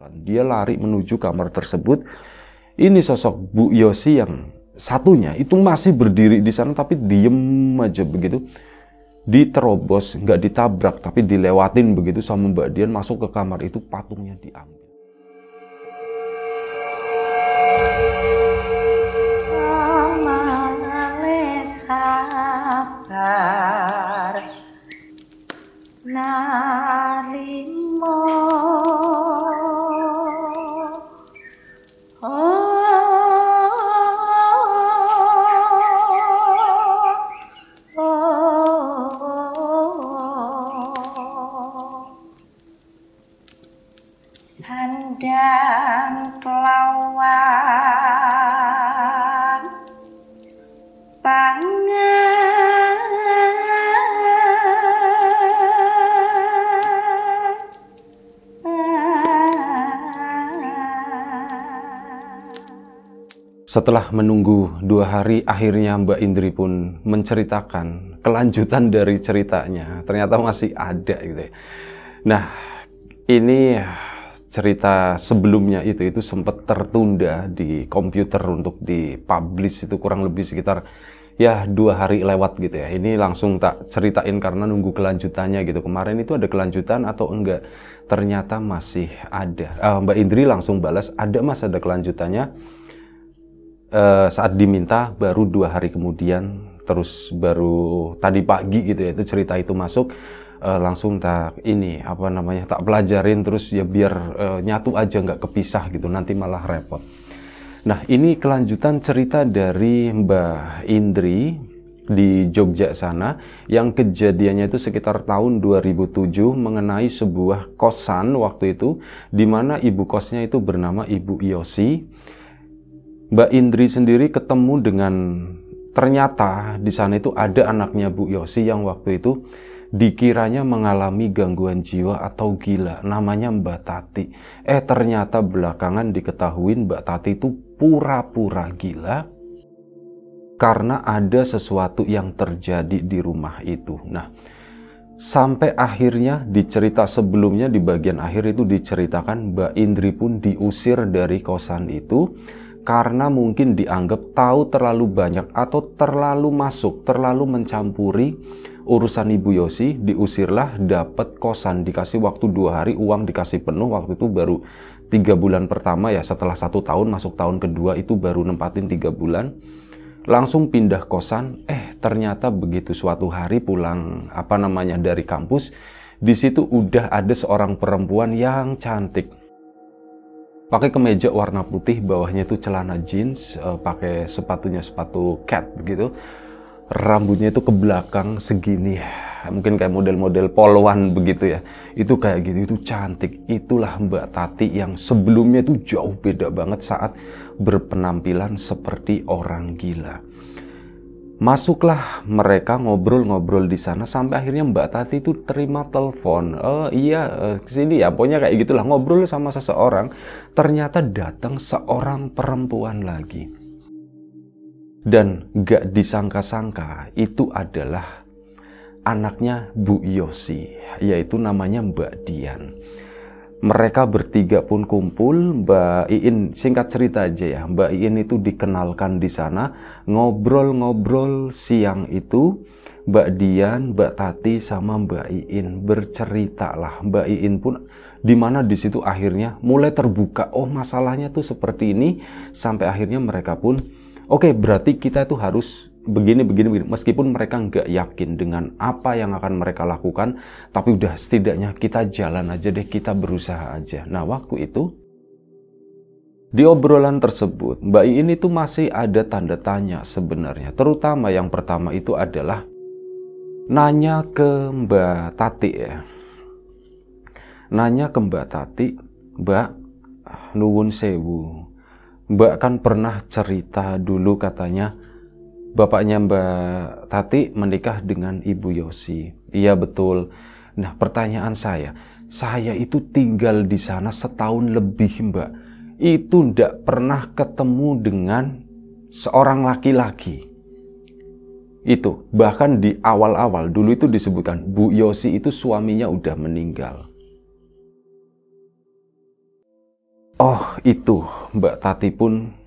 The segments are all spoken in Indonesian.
Dan dia lari menuju kamar tersebut. Ini sosok Bu Yosi yang satunya itu masih berdiri di sana tapi diem aja begitu. Diterobos, nggak ditabrak tapi dilewatin begitu sama Mbak Dian masuk ke kamar itu patungnya diambil. narimo Setelah menunggu dua hari, akhirnya Mbak Indri pun menceritakan kelanjutan dari ceritanya. Ternyata masih ada gitu ya. Nah, ini cerita sebelumnya itu itu sempat tertunda di komputer untuk dipublish itu kurang lebih sekitar ya dua hari lewat gitu ya. Ini langsung tak ceritain karena nunggu kelanjutannya gitu. Kemarin itu ada kelanjutan atau enggak? Ternyata masih ada. Uh, Mbak Indri langsung balas ada mas ada kelanjutannya uh, saat diminta baru dua hari kemudian terus baru tadi pagi gitu ya itu cerita itu masuk uh, langsung tak ini apa namanya tak pelajarin terus ya biar uh, nyatu aja nggak kepisah gitu nanti malah repot. Nah ini kelanjutan cerita dari Mbak Indri di Jogja sana yang kejadiannya itu sekitar tahun 2007 mengenai sebuah kosan waktu itu di mana ibu kosnya itu bernama Ibu Yosi Mbak Indri sendiri ketemu dengan ternyata di sana itu ada anaknya Bu Yosi yang waktu itu dikiranya mengalami gangguan jiwa atau gila. Namanya Mbak Tati. Eh ternyata belakangan diketahui Mbak Tati itu pura-pura gila karena ada sesuatu yang terjadi di rumah itu. Nah, sampai akhirnya di cerita sebelumnya di bagian akhir itu diceritakan Mbak Indri pun diusir dari kosan itu karena mungkin dianggap tahu terlalu banyak atau terlalu masuk, terlalu mencampuri urusan Ibu Yosi, diusirlah, dapat kosan, dikasih waktu dua hari, uang dikasih penuh, waktu itu baru tiga bulan pertama ya setelah satu tahun masuk tahun kedua itu baru nempatin tiga bulan langsung pindah kosan eh ternyata begitu suatu hari pulang apa namanya dari kampus di situ udah ada seorang perempuan yang cantik pakai kemeja warna putih bawahnya itu celana jeans uh, pakai sepatunya sepatu cat gitu rambutnya itu ke belakang segini mungkin kayak model-model poluan begitu ya itu kayak gitu itu cantik itulah Mbak Tati yang sebelumnya itu jauh beda banget saat berpenampilan seperti orang gila Masuklah mereka ngobrol-ngobrol di sana sampai akhirnya Mbak Tati itu terima telepon. Eh iya eh, ke sini ya pokoknya kayak gitulah ngobrol sama seseorang. Ternyata datang seorang perempuan lagi. Dan gak disangka-sangka itu adalah anaknya Bu Yosi yaitu namanya Mbak Dian mereka bertiga pun kumpul. Mbak Iin, singkat cerita aja ya, Mbak Iin itu dikenalkan di sana, ngobrol-ngobrol siang itu. Mbak Dian, Mbak Tati, sama Mbak Iin bercerita lah. Mbak Iin pun dimana di situ akhirnya mulai terbuka. Oh masalahnya tuh seperti ini sampai akhirnya mereka pun, oke okay, berarti kita tuh harus begini begini begini meskipun mereka nggak yakin dengan apa yang akan mereka lakukan tapi udah setidaknya kita jalan aja deh kita berusaha aja nah waktu itu di obrolan tersebut Mbak I ini tuh masih ada tanda tanya sebenarnya terutama yang pertama itu adalah nanya ke Mbak Tati ya nanya ke Mbak Tati Mbak Nuwun Sewu Mbak kan pernah cerita dulu katanya bapaknya Mbak Tati menikah dengan Ibu Yosi. Iya betul. Nah pertanyaan saya, saya itu tinggal di sana setahun lebih Mbak. Itu tidak pernah ketemu dengan seorang laki-laki. Itu bahkan di awal-awal dulu itu disebutkan Bu Yosi itu suaminya udah meninggal. Oh itu Mbak Tati pun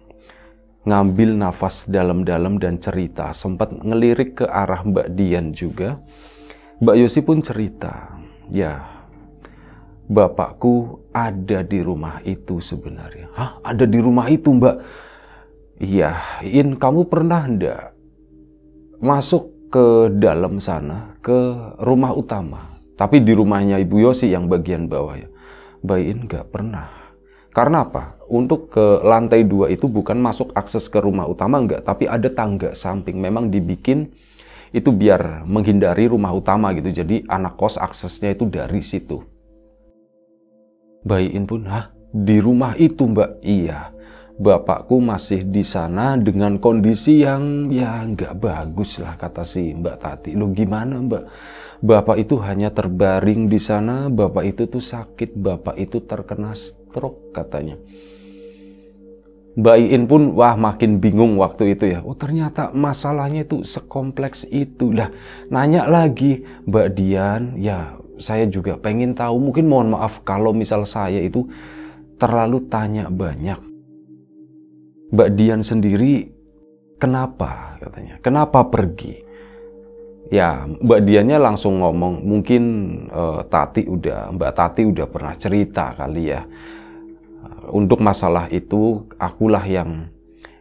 ngambil nafas dalam-dalam dan cerita. Sempat ngelirik ke arah Mbak Dian juga. Mbak Yosi pun cerita, ya bapakku ada di rumah itu sebenarnya. Hah? Ada di rumah itu Mbak? Iya, In kamu pernah ndak masuk ke dalam sana, ke rumah utama? Tapi di rumahnya Ibu Yosi yang bagian bawah ya. Mbak In nggak pernah karena apa? Untuk ke lantai dua itu bukan masuk akses ke rumah utama enggak, tapi ada tangga samping. Memang dibikin itu biar menghindari rumah utama gitu. Jadi anak kos aksesnya itu dari situ. Bayiin pun, hah? Di rumah itu mbak? Iya. Bapakku masih di sana dengan kondisi yang ya nggak bagus lah kata si Mbak Tati. Lo gimana Mbak? Bapak itu hanya terbaring di sana. Bapak itu tuh sakit. Bapak itu terkena truk katanya. Mbak Iin pun wah makin bingung waktu itu ya. Oh ternyata masalahnya itu sekompleks itu. Lah nanya lagi Mbak Dian ya saya juga pengen tahu mungkin mohon maaf kalau misal saya itu terlalu tanya banyak. Mbak Dian sendiri kenapa katanya kenapa pergi? Ya Mbak Diannya langsung ngomong mungkin uh, Tati udah Mbak Tati udah pernah cerita kali ya untuk masalah itu akulah yang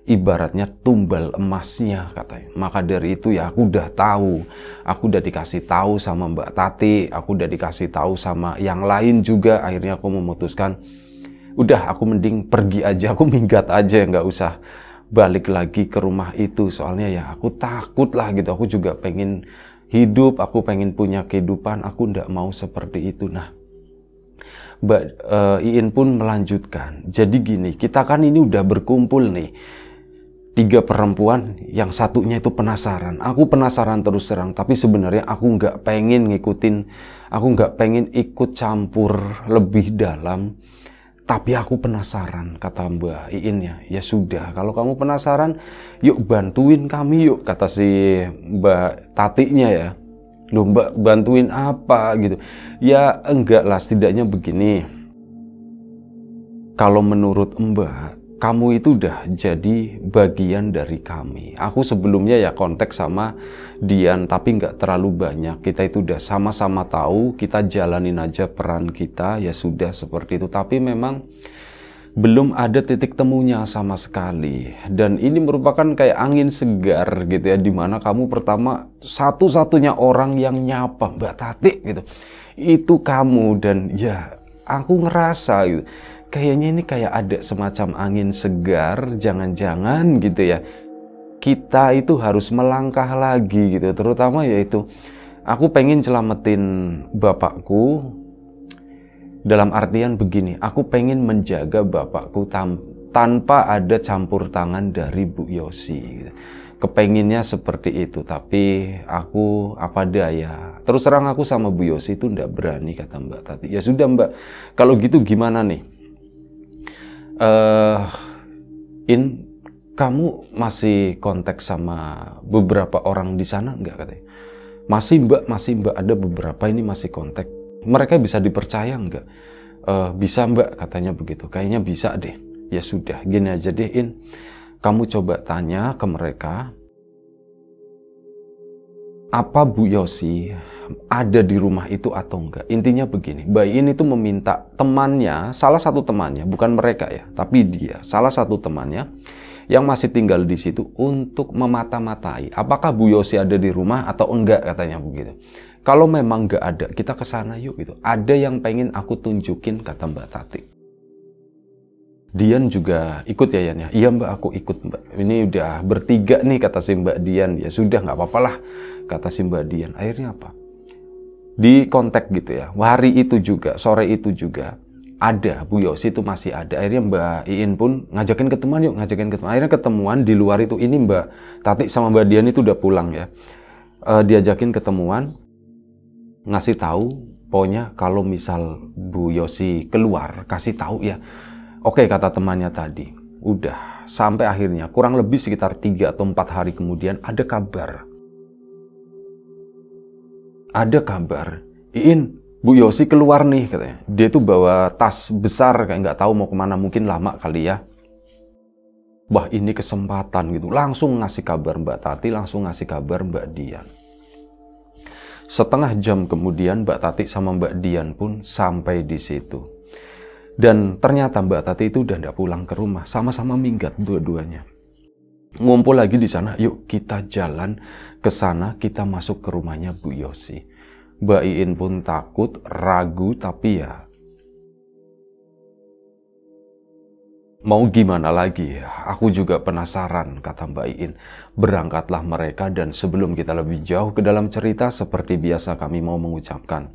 ibaratnya tumbal emasnya katanya. Maka dari itu ya aku udah tahu, aku udah dikasih tahu sama Mbak Tati, aku udah dikasih tahu sama yang lain juga. Akhirnya aku memutuskan, udah aku mending pergi aja, aku minggat aja nggak usah balik lagi ke rumah itu. Soalnya ya aku takut lah gitu, aku juga pengen hidup, aku pengen punya kehidupan, aku ndak mau seperti itu. Nah, Mbak uh, Iin pun melanjutkan. Jadi gini, kita kan ini udah berkumpul nih. Tiga perempuan, yang satunya itu penasaran. Aku penasaran terus terang, tapi sebenarnya aku nggak pengen ngikutin, aku nggak pengen ikut campur lebih dalam. Tapi aku penasaran, kata Mbak Iin ya. Ya sudah, kalau kamu penasaran, yuk bantuin kami yuk, kata si Mbak Tatinya ya loh mbak bantuin apa gitu ya enggak lah setidaknya begini kalau menurut mbak kamu itu udah jadi bagian dari kami. Aku sebelumnya ya kontak sama Dian, tapi nggak terlalu banyak. Kita itu udah sama-sama tahu, kita jalanin aja peran kita, ya sudah seperti itu. Tapi memang belum ada titik temunya sama sekali dan ini merupakan kayak angin segar gitu ya dimana kamu pertama satu-satunya orang yang nyapa Mbak Tati gitu itu kamu dan ya aku ngerasa gitu kayaknya ini kayak ada semacam angin segar jangan-jangan gitu ya kita itu harus melangkah lagi gitu terutama yaitu aku pengen celamatin bapakku dalam artian begini, aku pengen menjaga bapakku tanpa ada campur tangan dari Bu Yosi. kepenginnya seperti itu tapi aku apa daya terus terang aku sama Bu Yosi itu ndak berani kata Mbak Tati ya sudah Mbak kalau gitu gimana nih uh, in kamu masih kontak sama beberapa orang di sana enggak katanya masih Mbak masih Mbak ada beberapa ini masih kontak mereka bisa dipercaya nggak? E, bisa mbak katanya begitu. Kayaknya bisa deh. Ya sudah, gini aja deh In. Kamu coba tanya ke mereka. Apa Bu Yosi ada di rumah itu atau enggak? Intinya begini, bayi ini tuh meminta temannya, salah satu temannya, bukan mereka ya, tapi dia, salah satu temannya yang masih tinggal di situ untuk memata-matai apakah Bu Yosi ada di rumah atau enggak katanya begitu. Kalau memang gak ada, kita ke sana yuk gitu. Ada yang pengen aku tunjukin kata Mbak Tati. Dian juga ikut ya Yan ya. Iya Mbak, aku ikut Mbak. Ini udah bertiga nih kata si Mbak Dian. Ya sudah nggak apa apa lah, kata si Mbak Dian. Akhirnya apa? Di kontak gitu ya. Hari itu juga, sore itu juga ada Bu Yosi itu masih ada akhirnya Mbak Iin pun ngajakin ketemuan yuk ngajakin ketemuan akhirnya ketemuan di luar itu ini Mbak Tati sama Mbak Dian itu udah pulang ya Uh, diajakin ketemuan ngasih tahu pokoknya kalau misal Bu Yosi keluar kasih tahu ya oke kata temannya tadi udah sampai akhirnya kurang lebih sekitar tiga atau empat hari kemudian ada kabar ada kabar Iin Bu Yosi keluar nih katanya dia tuh bawa tas besar kayak nggak tahu mau kemana mungkin lama kali ya Wah ini kesempatan gitu langsung ngasih kabar Mbak Tati langsung ngasih kabar Mbak Dian Setengah jam kemudian Mbak Tati sama Mbak Dian pun sampai di situ. Dan ternyata Mbak Tati itu udah tidak pulang ke rumah, sama-sama minggat dua-duanya. Ngumpul lagi di sana, yuk kita jalan ke sana, kita masuk ke rumahnya Bu Yosi. Mbak Iin pun takut, ragu, tapi ya Mau gimana lagi, ya? aku juga penasaran, kata Mbak Iin. Berangkatlah mereka dan sebelum kita lebih jauh ke dalam cerita, seperti biasa kami mau mengucapkan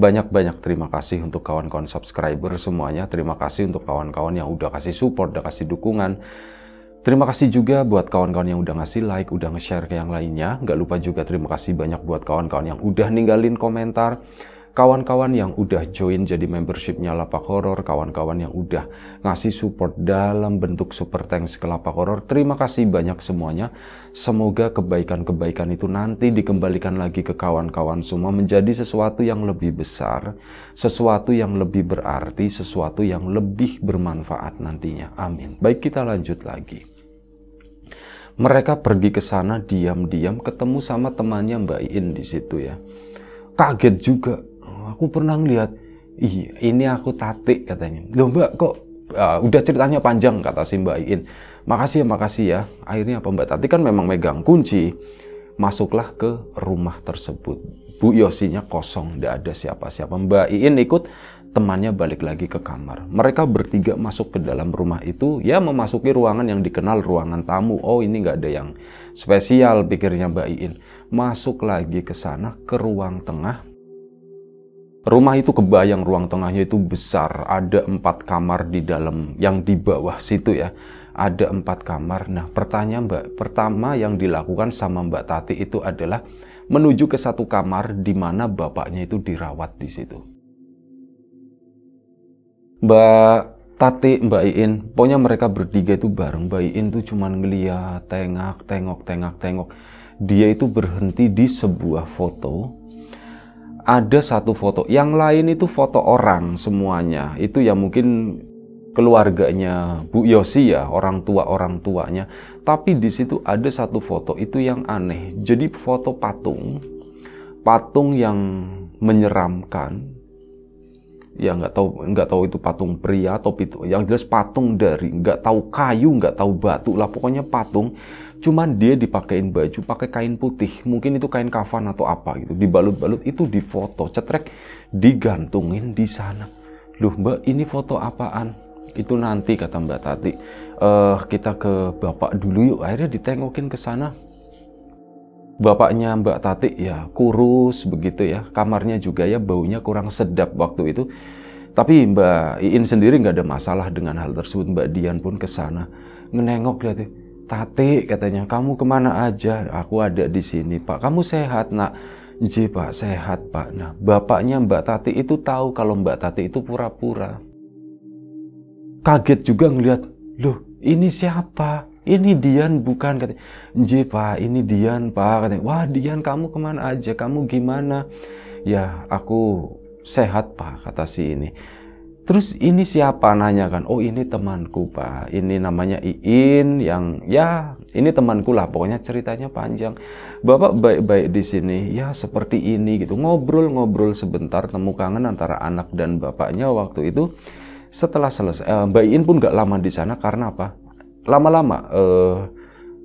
banyak-banyak terima kasih untuk kawan-kawan subscriber semuanya. Terima kasih untuk kawan-kawan yang udah kasih support, udah kasih dukungan. Terima kasih juga buat kawan-kawan yang udah ngasih like, udah nge-share ke yang lainnya. Gak lupa juga terima kasih banyak buat kawan-kawan yang udah ninggalin komentar kawan-kawan yang udah join jadi membershipnya Lapak Horor, kawan-kawan yang udah ngasih support dalam bentuk super thanks ke Lapak Horor. Terima kasih banyak semuanya. Semoga kebaikan-kebaikan itu nanti dikembalikan lagi ke kawan-kawan semua menjadi sesuatu yang lebih besar, sesuatu yang lebih berarti, sesuatu yang lebih bermanfaat nantinya. Amin. Baik, kita lanjut lagi. Mereka pergi ke sana diam-diam ketemu sama temannya Mbak Iin di situ ya. Kaget juga aku pernah ngeliat ih iya, ini aku tatik katanya loh mbak kok uh, udah ceritanya panjang kata si mbak Iin makasih ya makasih ya akhirnya apa mbak tatik kan memang megang kunci masuklah ke rumah tersebut Bu Yosinya kosong tidak ada siapa-siapa mbak Iin ikut temannya balik lagi ke kamar mereka bertiga masuk ke dalam rumah itu ya memasuki ruangan yang dikenal ruangan tamu oh ini nggak ada yang spesial pikirnya mbak Iin masuk lagi ke sana ke ruang tengah Rumah itu kebayang ruang tengahnya itu besar, ada empat kamar di dalam yang di bawah situ ya. Ada empat kamar. Nah, pertanyaan Mbak, pertama yang dilakukan sama Mbak Tati itu adalah menuju ke satu kamar di mana bapaknya itu dirawat di situ. Mbak Tati, Mbak Iin, pokoknya mereka bertiga itu bareng. Mbak Iin tuh cuman ngeliat, tengok, tengok, tengok, tengok. Dia itu berhenti di sebuah foto ada satu foto. Yang lain itu foto orang semuanya. Itu ya mungkin keluarganya Bu Yosi ya, orang tua-orang tuanya. Tapi di situ ada satu foto itu yang aneh. Jadi foto patung, patung yang menyeramkan ya nggak tahu nggak tahu itu patung pria atau itu yang jelas patung dari nggak tahu kayu nggak tahu batu lah pokoknya patung cuman dia dipakein baju pakai kain putih mungkin itu kain kafan atau apa gitu dibalut-balut itu difoto cetrek digantungin di sana loh mbak ini foto apaan itu nanti kata mbak Tati uh, kita ke bapak dulu yuk akhirnya ditengokin ke sana bapaknya Mbak Tati ya kurus begitu ya, kamarnya juga ya baunya kurang sedap waktu itu. Tapi Mbak Iin sendiri nggak ada masalah dengan hal tersebut. Mbak Dian pun kesana ngenengok lihat Tati katanya, kamu kemana aja? Aku ada di sini, Pak. Kamu sehat, nak? Ji Pak. Sehat, Pak. Nah, bapaknya Mbak Tati itu tahu kalau Mbak Tati itu pura-pura. Kaget juga ngelihat, loh, ini siapa? ini Dian bukan katanya J pak ini Dian pak katanya wah Dian kamu kemana aja kamu gimana ya aku sehat pak kata si ini terus ini siapa nanya kan oh ini temanku pak ini namanya Iin yang ya ini temanku lah pokoknya ceritanya panjang bapak baik-baik di sini ya seperti ini gitu ngobrol-ngobrol sebentar temu kangen antara anak dan bapaknya waktu itu setelah selesai eh, Mbak Iin pun gak lama di sana karena apa lama-lama uh,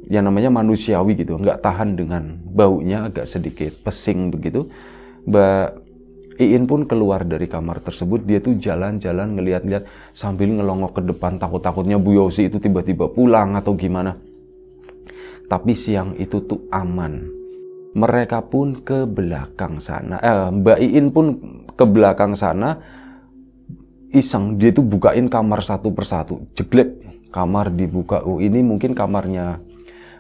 yang namanya manusiawi gitu nggak tahan dengan baunya agak sedikit pesing begitu Mbak Iin pun keluar dari kamar tersebut dia tuh jalan-jalan ngeliat-liat sambil ngelongok ke depan takut-takutnya Bu Yosi itu tiba-tiba pulang atau gimana tapi siang itu tuh aman mereka pun ke belakang sana eh, Mbak Iin pun ke belakang sana iseng dia tuh bukain kamar satu persatu jeglek kamar dibuka, oh ini mungkin kamarnya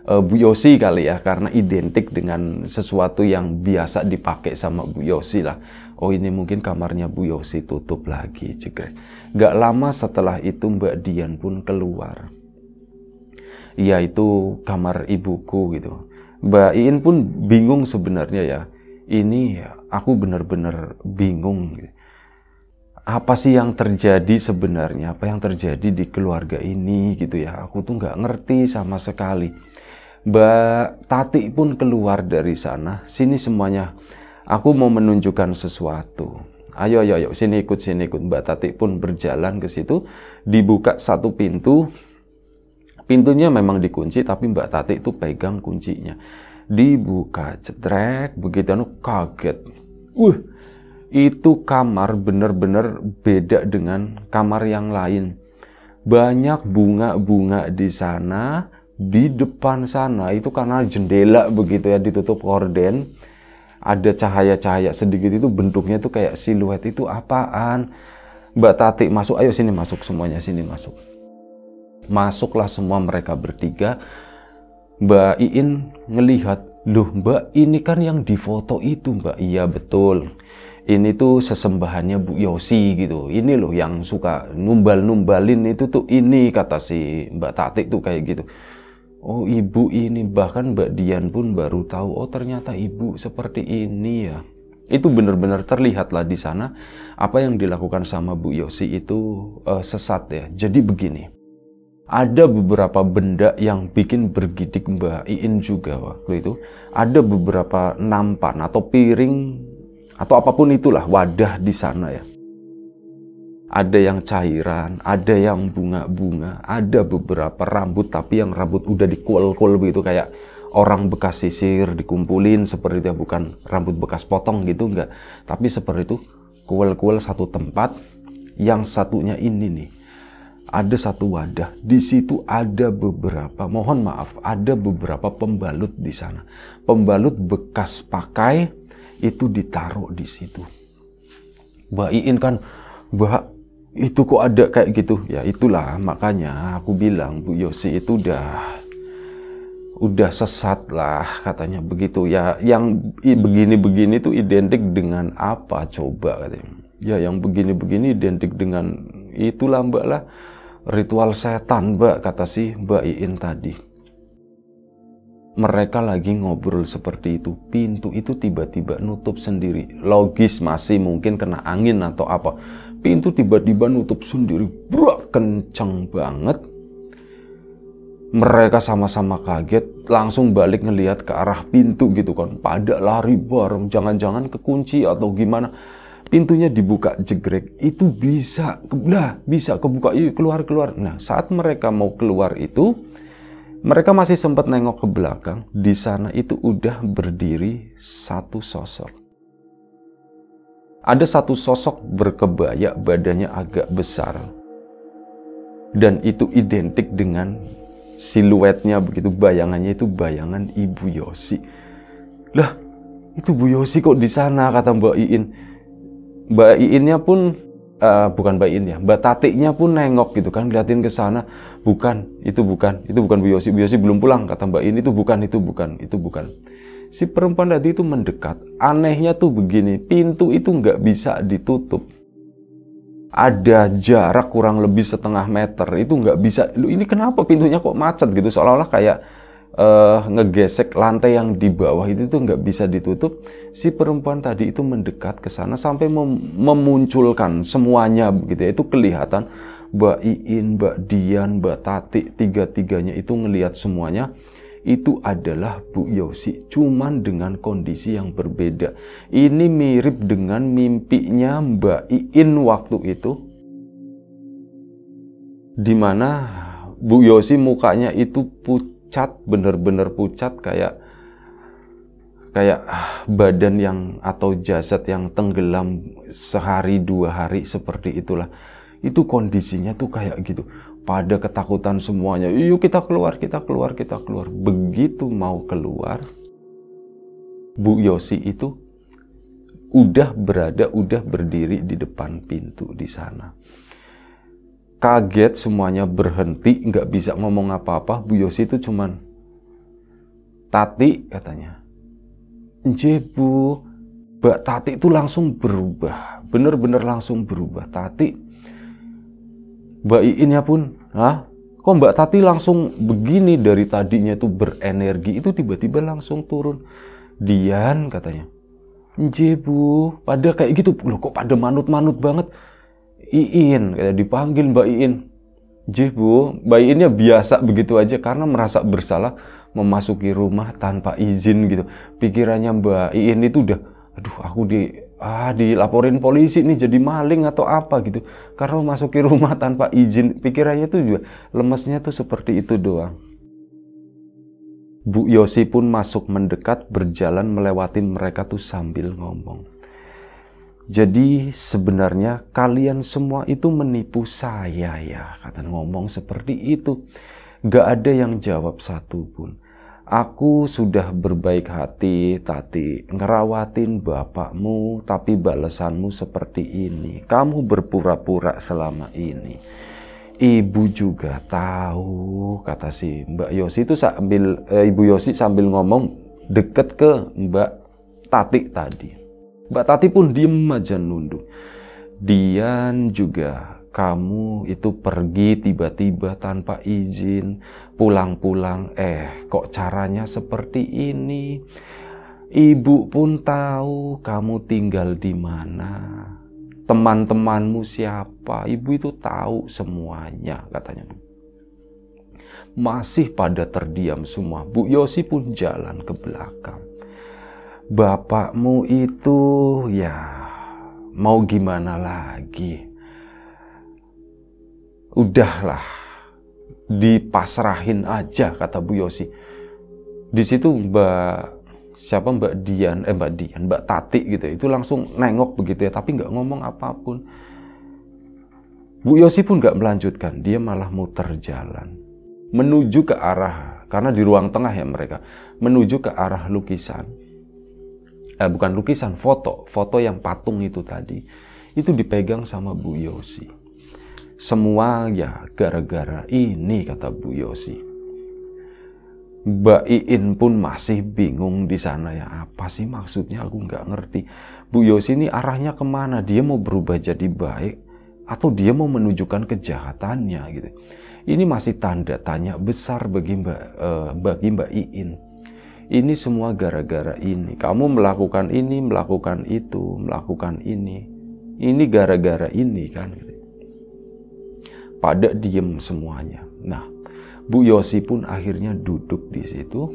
uh, Bu Yosi kali ya karena identik dengan sesuatu yang biasa dipakai sama Bu Yosi lah. Oh ini mungkin kamarnya Bu Yosi tutup lagi cekrek. Gak lama setelah itu Mbak Dian pun keluar. Yaitu kamar ibuku gitu. Mbak Iin pun bingung sebenarnya ya. Ini aku benar-benar bingung. Gitu apa sih yang terjadi sebenarnya apa yang terjadi di keluarga ini gitu ya aku tuh nggak ngerti sama sekali Mbak Tati pun keluar dari sana sini semuanya aku mau menunjukkan sesuatu ayo ayo ayo sini ikut sini ikut Mbak Tati pun berjalan ke situ dibuka satu pintu pintunya memang dikunci tapi Mbak Tati itu pegang kuncinya dibuka cetrek begitu anu kaget uh itu kamar benar-benar beda dengan kamar yang lain. Banyak bunga-bunga di sana, di depan sana itu karena jendela begitu ya ditutup korden. Ada cahaya-cahaya sedikit itu bentuknya tuh kayak siluet itu apaan? Mbak Tati masuk, ayo sini masuk semuanya sini masuk. Masuklah semua mereka bertiga. Mbak Iin ngelihat, loh Mbak ini kan yang difoto itu Mbak. Iya betul ini tuh sesembahannya Bu Yosi gitu ini loh yang suka numbal-numbalin itu tuh ini kata si Mbak Tatik tuh kayak gitu oh ibu ini bahkan Mbak Dian pun baru tahu oh ternyata ibu seperti ini ya itu benar-benar terlihatlah di sana apa yang dilakukan sama Bu Yosi itu uh, sesat ya jadi begini ada beberapa benda yang bikin bergidik Mbak Iin juga waktu itu ada beberapa nampan atau piring atau apapun itulah wadah di sana ya. Ada yang cairan, ada yang bunga-bunga, ada beberapa rambut tapi yang rambut udah dikul kul begitu kayak orang bekas sisir dikumpulin seperti itu ya, bukan rambut bekas potong gitu enggak. Tapi seperti itu kuel-kuel satu tempat yang satunya ini nih. Ada satu wadah, di situ ada beberapa, mohon maaf, ada beberapa pembalut di sana. Pembalut bekas pakai, itu ditaruh di situ. Mbak Iin kan, Mbak itu kok ada kayak gitu ya itulah makanya aku bilang Bu Yosi itu udah udah sesat lah katanya begitu ya yang begini-begini itu identik dengan apa coba katanya ya yang begini-begini identik dengan itulah mbak lah ritual setan mbak kata si mbak Iin tadi mereka lagi ngobrol seperti itu, pintu itu tiba-tiba nutup sendiri. Logis masih mungkin kena angin atau apa. Pintu tiba-tiba nutup sendiri, bro kenceng banget. Mereka sama-sama kaget, langsung balik ngelihat ke arah pintu gitu kan. Pada lari bareng, jangan-jangan kekunci atau gimana. Pintunya dibuka jegrek, itu bisa, lah bisa kebuka, iya, keluar-keluar. Nah saat mereka mau keluar itu, mereka masih sempat nengok ke belakang. Di sana itu udah berdiri satu sosok. Ada satu sosok berkebaya badannya agak besar. Dan itu identik dengan siluetnya begitu. Bayangannya itu bayangan Ibu Yosi. Lah, itu Bu Yosi kok di sana kata Mbak Iin. Mbak Iinnya pun uh, bukan Mbak In ya, Mbak Tatiknya pun nengok gitu kan, liatin ke sana, bukan, itu bukan, itu bukan Bu Yosi, Bu Yosi belum pulang, kata Mbak In, itu bukan, itu bukan, itu bukan. Si perempuan tadi itu mendekat, anehnya tuh begini, pintu itu nggak bisa ditutup. Ada jarak kurang lebih setengah meter, itu nggak bisa, lu ini kenapa pintunya kok macet gitu, seolah-olah kayak uh, ngegesek lantai yang di bawah itu tuh nggak bisa ditutup si perempuan tadi itu mendekat ke sana sampai mem memunculkan semuanya begitu ya itu kelihatan Mbak Iin, Mbak Dian, Mbak Tati tiga-tiganya itu ngelihat semuanya itu adalah Bu Yosi cuman dengan kondisi yang berbeda ini mirip dengan mimpinya Mbak Iin waktu itu dimana Bu Yosi mukanya itu putih pucat, bener-bener pucat kayak kayak ah, badan yang atau jasad yang tenggelam sehari dua hari seperti itulah itu kondisinya tuh kayak gitu pada ketakutan semuanya yuk kita keluar kita keluar kita keluar begitu mau keluar Bu Yosi itu udah berada udah berdiri di depan pintu di sana kaget semuanya berhenti nggak bisa ngomong apa-apa Bu Yosi itu cuman Tati katanya Njebu, Mbak Tati itu langsung berubah bener-bener langsung berubah Tati Mbak Iinnya pun Hah? kok Mbak Tati langsung begini dari tadinya itu berenergi itu tiba-tiba langsung turun Dian katanya Njebu, pada kayak gitu loh kok pada manut-manut banget Iin, kata dipanggil Mbak Iin. Jih bu, Mbak Iinnya biasa begitu aja karena merasa bersalah memasuki rumah tanpa izin gitu. Pikirannya Mbak Iin itu udah, aduh aku di ah dilaporin polisi nih jadi maling atau apa gitu karena memasuki rumah tanpa izin pikirannya tuh juga lemesnya tuh seperti itu doang Bu Yosi pun masuk mendekat berjalan melewati mereka tuh sambil ngomong jadi sebenarnya kalian semua itu menipu saya ya. Kata ngomong seperti itu. Gak ada yang jawab satu pun. Aku sudah berbaik hati, Tati, ngerawatin bapakmu, tapi balasanmu seperti ini. Kamu berpura-pura selama ini. Ibu juga tahu, kata si Mbak Yosi itu sambil eh, Ibu Yosi sambil ngomong deket ke Mbak Tati tadi. Mbak Tati pun diem aja nunduk. Dian juga kamu itu pergi tiba-tiba tanpa izin, pulang-pulang eh kok caranya seperti ini. Ibu pun tahu kamu tinggal di mana. Teman-temanmu siapa? Ibu itu tahu semuanya katanya. Masih pada terdiam semua. Bu Yosi pun jalan ke belakang bapakmu itu ya mau gimana lagi udahlah dipasrahin aja kata Bu Yosi di situ Mbak siapa Mbak Dian eh Mbak Dian Mbak Tati gitu itu langsung nengok begitu ya tapi nggak ngomong apapun Bu Yosi pun nggak melanjutkan dia malah muter jalan menuju ke arah karena di ruang tengah ya mereka menuju ke arah lukisan eh, bukan lukisan, foto, foto yang patung itu tadi, itu dipegang sama Bu Yosi. Semua ya gara-gara ini kata Bu Yosi. Mbak Iin pun masih bingung di sana ya apa sih maksudnya aku nggak ngerti. Bu Yosi ini arahnya kemana? Dia mau berubah jadi baik atau dia mau menunjukkan kejahatannya gitu. Ini masih tanda tanya besar bagi Mbak uh, bagi Mbak Iin. Ini semua gara-gara ini. Kamu melakukan ini, melakukan itu, melakukan ini. Ini gara-gara ini kan. Pada diem semuanya. Nah, Bu Yosi pun akhirnya duduk di situ.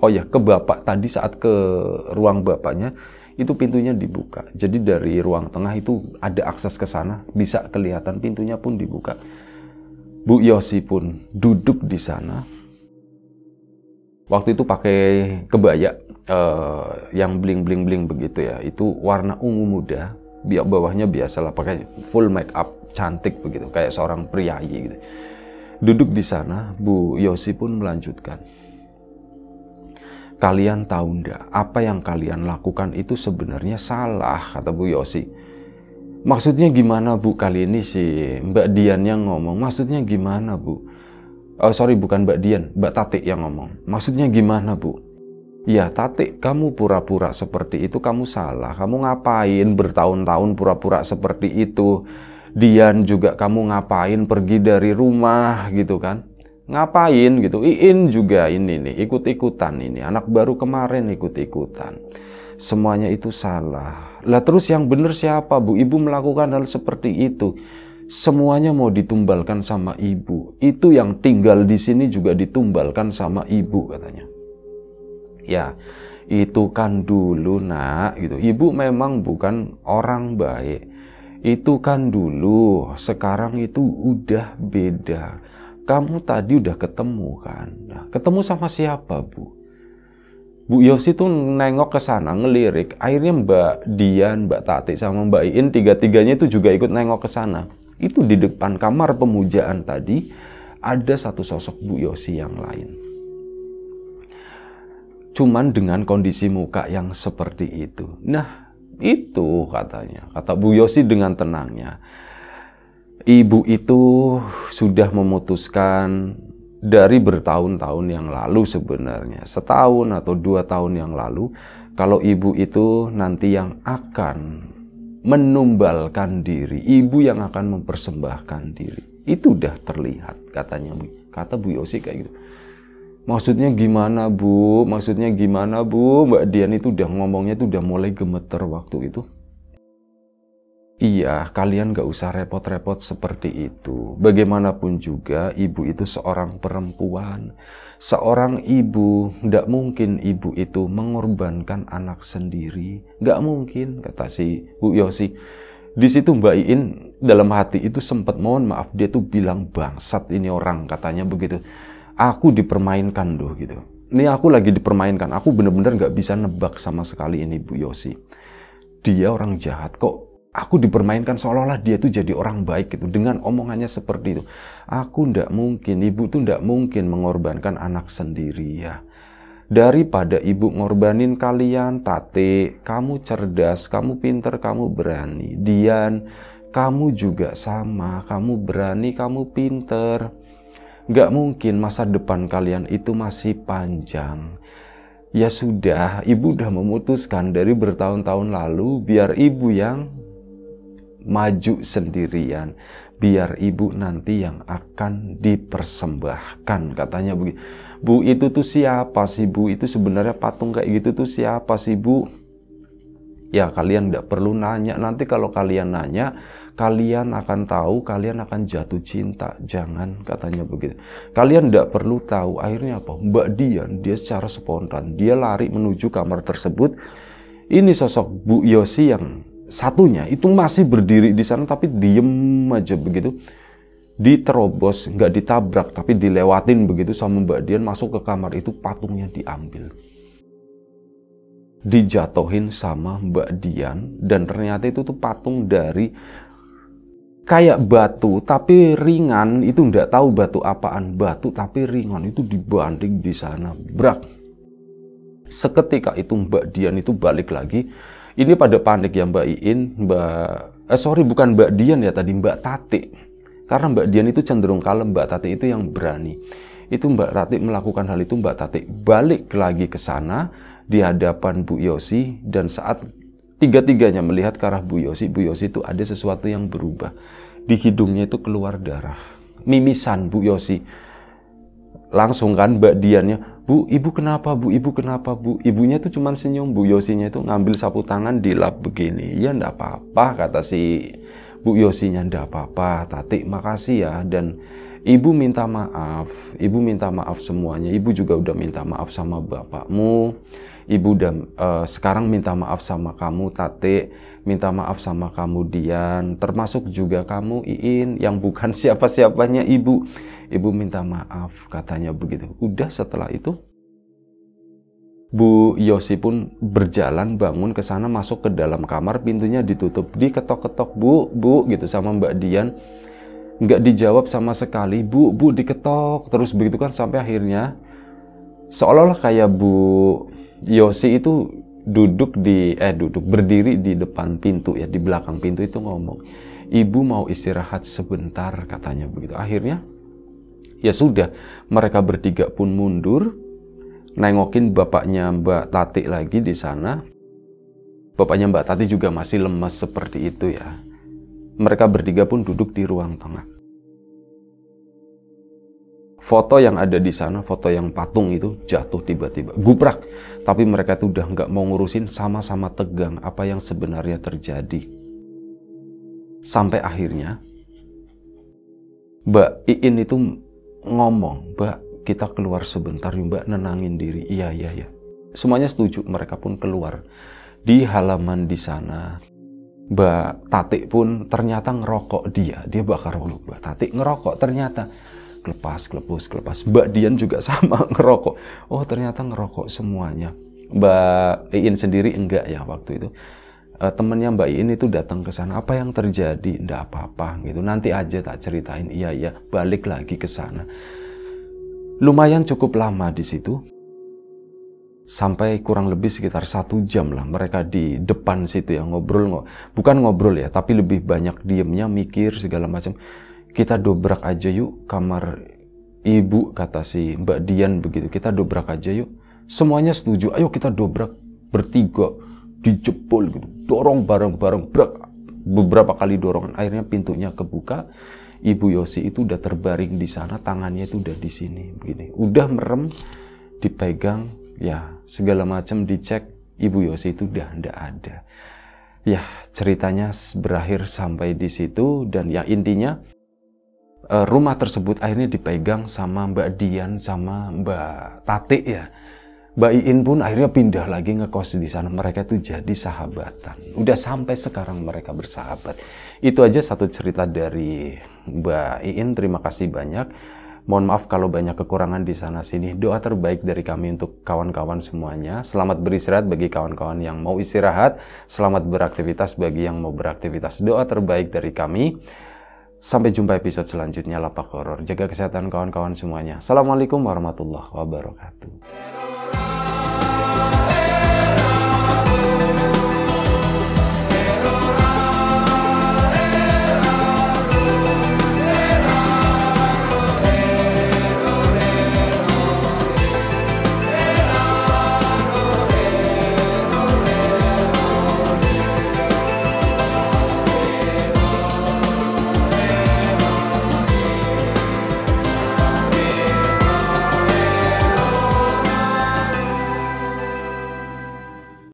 Oh ya, ke bapak tadi saat ke ruang bapaknya itu pintunya dibuka. Jadi dari ruang tengah itu ada akses ke sana, bisa kelihatan pintunya pun dibuka. Bu Yosi pun duduk di sana waktu itu pakai kebaya uh, eh, yang bling bling bling begitu ya itu warna ungu muda biar bawahnya biasalah pakai full make up cantik begitu kayak seorang pria. gitu duduk di sana Bu Yosi pun melanjutkan kalian tahu ndak apa yang kalian lakukan itu sebenarnya salah kata Bu Yosi maksudnya gimana Bu kali ini sih Mbak Dian yang ngomong maksudnya gimana Bu Oh sorry bukan Mbak Dian, Mbak Tatik yang ngomong. Maksudnya gimana bu? Ya Tatik kamu pura-pura seperti itu kamu salah. Kamu ngapain bertahun-tahun pura-pura seperti itu? Dian juga kamu ngapain pergi dari rumah gitu kan? Ngapain gitu? Iin juga ini nih ikut-ikutan ini. Anak baru kemarin ikut-ikutan. Semuanya itu salah. Lah terus yang benar siapa bu? Ibu melakukan hal seperti itu semuanya mau ditumbalkan sama ibu. Itu yang tinggal di sini juga ditumbalkan sama ibu katanya. Ya, itu kan dulu nak gitu. Ibu memang bukan orang baik. Itu kan dulu, sekarang itu udah beda. Kamu tadi udah ketemu kan? Nah, ketemu sama siapa, Bu? Bu Yosi tuh nengok ke sana ngelirik, akhirnya Mbak Dian, Mbak Tati sama Mbak Iin tiga-tiganya itu juga ikut nengok ke sana itu di depan kamar pemujaan tadi ada satu sosok Bu Yosi yang lain. Cuman dengan kondisi muka yang seperti itu. Nah, itu katanya. Kata Bu Yosi dengan tenangnya. Ibu itu sudah memutuskan dari bertahun-tahun yang lalu sebenarnya. Setahun atau dua tahun yang lalu. Kalau ibu itu nanti yang akan menumbalkan diri, ibu yang akan mempersembahkan diri. Itu udah terlihat katanya Bu kata Bu Yosi kayak gitu. Maksudnya gimana Bu? Maksudnya gimana Bu? Mbak Dian itu udah ngomongnya itu udah mulai gemeter waktu itu. Iya, kalian gak usah repot-repot seperti itu. Bagaimanapun juga, ibu itu seorang perempuan. Seorang ibu, gak mungkin ibu itu mengorbankan anak sendiri. Gak mungkin, kata si Bu Yosi. Di situ Mbak Iin dalam hati itu sempat mohon maaf, dia tuh bilang bangsat ini orang, katanya begitu. Aku dipermainkan doh gitu. Ini aku lagi dipermainkan, aku bener-bener gak bisa nebak sama sekali ini Bu Yosi. Dia orang jahat kok aku dipermainkan seolah-olah dia tuh jadi orang baik gitu dengan omongannya seperti itu. Aku ndak mungkin, ibu tuh ndak mungkin mengorbankan anak sendiri ya. Daripada ibu ngorbanin kalian, Tate, kamu cerdas, kamu pinter, kamu berani. Dian, kamu juga sama, kamu berani, kamu pinter. Gak mungkin masa depan kalian itu masih panjang ya sudah, ibu udah memutuskan dari bertahun-tahun lalu biar ibu yang maju sendirian biar ibu nanti yang akan dipersembahkan katanya begini bu itu tuh siapa sih bu itu sebenarnya patung kayak gitu tuh siapa sih bu ya kalian tidak perlu nanya nanti kalau kalian nanya kalian akan tahu kalian akan jatuh cinta jangan katanya begitu kalian tidak perlu tahu akhirnya apa Mbak Dian dia secara spontan dia lari menuju kamar tersebut ini sosok Bu Yosi yang satunya itu masih berdiri di sana tapi diem aja begitu diterobos nggak ditabrak tapi dilewatin begitu sama Mbak Dian masuk ke kamar itu patungnya diambil dijatuhin sama Mbak Dian dan ternyata itu tuh patung dari kayak batu tapi ringan itu nggak tahu batu apaan batu tapi ringan itu dibanding di sana brak seketika itu Mbak Dian itu balik lagi ini pada panik ya Mbak Iin, Mbak eh sorry bukan Mbak Dian ya tadi Mbak Tati. Karena Mbak Dian itu cenderung kalem, Mbak Tati itu yang berani. Itu Mbak Tati melakukan hal itu Mbak Tati balik lagi ke sana di hadapan Bu Yosi dan saat tiga-tiganya melihat ke arah Bu Yosi, Bu Yosi itu ada sesuatu yang berubah. Di hidungnya itu keluar darah. Mimisan Bu Yosi langsung kan Mbak Diannya, Bu, ibu kenapa, Bu, ibu kenapa, Bu. Ibunya tuh cuman senyum, Bu Yosinya itu ngambil sapu tangan di dilap begini. Ya ndak apa-apa, kata si Bu Yosinya, ndak apa-apa, Tati, makasih ya. Dan ibu minta maaf, ibu minta maaf semuanya. Ibu juga udah minta maaf sama bapakmu. Ibu udah uh, sekarang minta maaf sama kamu, tati Minta maaf sama kamu, Dian. Termasuk juga kamu, Iin, yang bukan siapa-siapanya ibu Ibu minta maaf katanya begitu. Udah setelah itu Bu Yosi pun berjalan bangun ke sana masuk ke dalam kamar pintunya ditutup diketok-ketok Bu Bu gitu sama Mbak Dian nggak dijawab sama sekali Bu Bu diketok terus begitu kan sampai akhirnya seolah-olah kayak Bu Yosi itu duduk di eh duduk berdiri di depan pintu ya di belakang pintu itu ngomong ibu mau istirahat sebentar katanya begitu akhirnya Ya sudah, mereka bertiga pun mundur, nengokin bapaknya Mbak Tati lagi di sana. Bapaknya Mbak Tati juga masih lemas seperti itu ya. Mereka bertiga pun duduk di ruang tengah. Foto yang ada di sana, foto yang patung itu jatuh tiba-tiba, guprak. Tapi mereka tuh udah nggak mau ngurusin sama-sama tegang apa yang sebenarnya terjadi. Sampai akhirnya Mbak Iin itu ngomong, Mbak, kita keluar sebentar Mbak, nenangin diri. Iya, iya, iya. Semuanya setuju, mereka pun keluar. Di halaman di sana, Mbak Tati pun ternyata ngerokok dia. Dia bakar rokok. Mbak Tati ngerokok ternyata. Kelepas, kelepus, kelepas. Mbak Dian juga sama ngerokok. Oh ternyata ngerokok semuanya. Mbak Iin sendiri enggak ya waktu itu uh, temennya Mbak Iin itu datang ke sana apa yang terjadi tidak apa-apa gitu nanti aja tak ceritain iya iya balik lagi ke sana lumayan cukup lama di situ sampai kurang lebih sekitar satu jam lah mereka di depan situ ya ngobrol nggak bukan ngobrol ya tapi lebih banyak diemnya mikir segala macam kita dobrak aja yuk kamar ibu kata si Mbak Dian begitu kita dobrak aja yuk semuanya setuju ayo kita dobrak bertiga dijebol gitu dorong bareng-bareng beberapa kali dorongan akhirnya pintunya kebuka Ibu Yosi itu udah terbaring di sana tangannya itu udah di sini begini udah merem dipegang ya segala macam dicek Ibu Yosi itu udah ndak ada ya ceritanya berakhir sampai di situ dan ya intinya eh, rumah tersebut akhirnya dipegang sama Mbak Dian sama Mbak Tati ya Mbak Iin pun akhirnya pindah lagi ngekos di sana. Mereka tuh jadi sahabatan. Udah sampai sekarang mereka bersahabat. Itu aja satu cerita dari Mbak Iin. Terima kasih banyak. Mohon maaf kalau banyak kekurangan di sana sini. Doa terbaik dari kami untuk kawan-kawan semuanya. Selamat beristirahat bagi kawan-kawan yang mau istirahat. Selamat beraktivitas bagi yang mau beraktivitas. Doa terbaik dari kami. Sampai jumpa episode selanjutnya Lapak Horor. Jaga kesehatan kawan-kawan semuanya. Assalamualaikum warahmatullahi wabarakatuh.